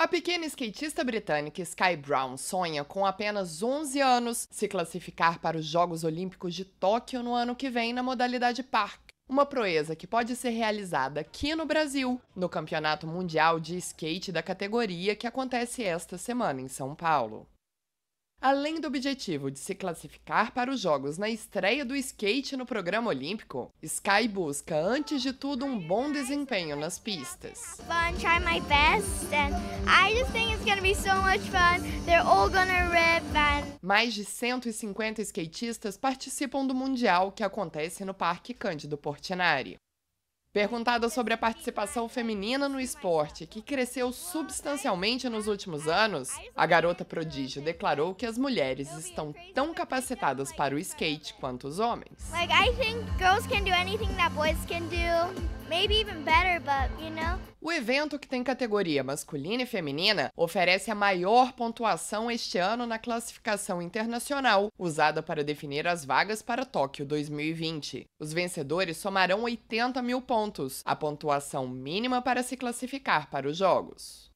A pequena skatista britânica Sky Brown sonha, com apenas 11 anos, se classificar para os Jogos Olímpicos de Tóquio no ano que vem na modalidade park. Uma proeza que pode ser realizada aqui no Brasil, no Campeonato Mundial de Skate da categoria que acontece esta semana em São Paulo. Além do objetivo de se classificar para os Jogos na estreia do skate no programa olímpico, Sky busca, antes de tudo, um bom desempenho nas pistas. Mais de 150 skatistas participam do Mundial que acontece no Parque Cândido Portinari. Perguntada sobre a participação feminina no esporte, que cresceu substancialmente nos últimos anos, a garota prodígio declarou que as mulheres estão tão capacitadas para o skate quanto os homens. Like I think girls can do anything that boys can do. Maybe even better, but you know. O evento, que tem categoria masculina e feminina, oferece a maior pontuação este ano na classificação internacional, usada para definir as vagas para Tóquio 2020. Os vencedores somarão 80 mil pontos, a pontuação mínima para se classificar para os Jogos.